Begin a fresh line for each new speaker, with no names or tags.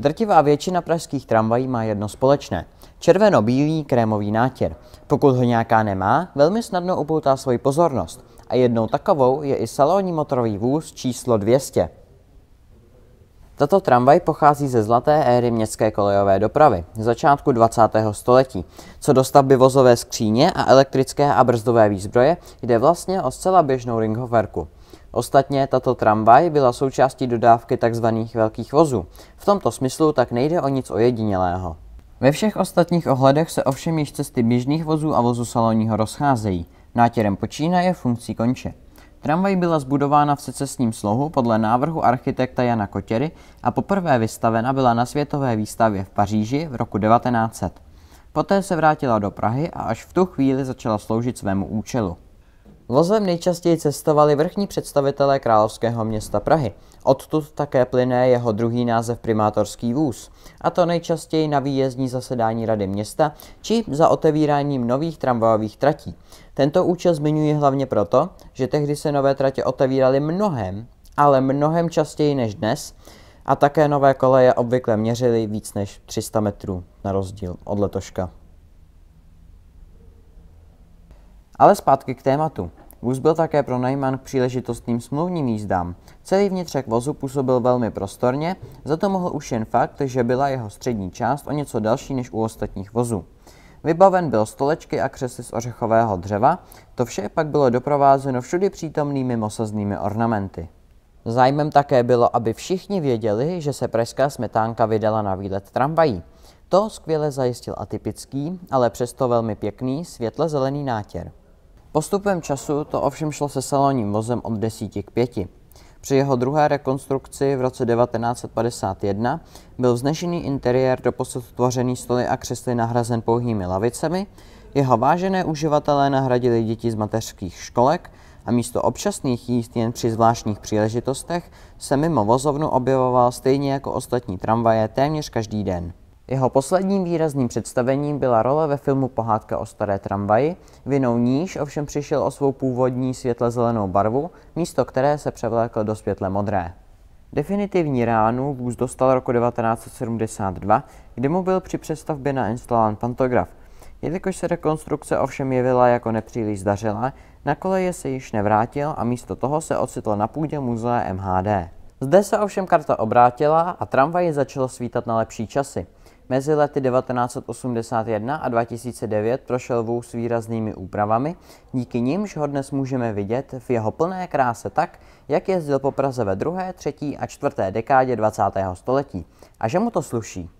Drtivá většina pražských tramvají má jedno společné – červeno-bílý krémový nátěr. Pokud ho nějaká nemá, velmi snadno upoutá svoji pozornost. A jednou takovou je i salonní motorový vůz číslo 200. Tato tramvaj pochází ze zlaté éry městské kolejové dopravy, začátku 20. století. Co do stavby vozové skříně a elektrické a brzdové výzbroje, jde vlastně o zcela běžnou ringhoverku. Ostatně tato tramvaj byla součástí dodávky tzv. velkých vozů. V tomto smyslu tak nejde o nic ojedinělého. Ve všech ostatních ohledech se ovšem již cesty běžných vozů a vozu salonního rozcházejí. Nátěrem počínaje funkcí konče. Tramvaj byla zbudována v secesním slohu podle návrhu architekta Jana Kotěry a poprvé vystavena byla na světové výstavě v Paříži v roku 1900. Poté se vrátila do Prahy a až v tu chvíli začala sloužit svému účelu. Vozem nejčastěji cestovali vrchní představitelé královského města Prahy. Odtud také plyne jeho druhý název primátorský vůz, a to nejčastěji na výjezdní zasedání rady města či za otevíráním nových tramvajových tratí. Tento účel zmiňuji hlavně proto, že tehdy se nové tratě otevíraly mnohem, ale mnohem častěji než dnes a také nové koleje obvykle měřily víc než 300 metrů na rozdíl od letoška. Ale zpátky k tématu. Vůz byl také pronajímán k příležitostným smluvním jízdám. Celý vnitřek vozu působil velmi prostorně, za to mohl už jen fakt, že byla jeho střední část o něco další než u ostatních vozů. Vybaven byl stolečky a křesly z ořechového dřeva, to vše pak bylo doprovázeno všudy přítomnými mosaznými ornamenty. Zájmem také bylo, aby všichni věděli, že se pražská smetánka vydala na výlet tramvají. To skvěle zajistil atypický, ale přesto velmi pěkný světle zelený nátěr. Postupem času to ovšem šlo se salonním vozem od 10 k 5. Při jeho druhé rekonstrukci v roce 1951 byl vznešený interiér doposud tvořený stoly a křesly nahrazen pouhými lavicemi, jeho vážené uživatelé nahradili děti z mateřských školek a místo občasných jíst jen při zvláštních příležitostech se mimo vozovnu objevoval stejně jako ostatní tramvaje téměř každý den. Jeho posledním výrazným představením byla role ve filmu Pohádka o staré tramvaji, vinou níž ovšem přišel o svou původní světle zelenou barvu, místo které se převlékl do světle modré. Definitivní ránu vůz dostal roku 1972, kdy mu byl při přestavbě nainstalován pantograf. Jelikož se rekonstrukce ovšem jevila jako nepříliš zdařila, na koleje se již nevrátil a místo toho se ocitl na půdě muzea MHD. Zde se ovšem karta obrátila a tramvaj začalo svítat na lepší časy – Mezi lety 1981 a 2009 prošel vůz s výraznými úpravami, díky nimž ho dnes můžeme vidět v jeho plné kráse tak, jak jezdil po Praze ve druhé, třetí a čtvrté dekádě 20. století. A že mu to sluší.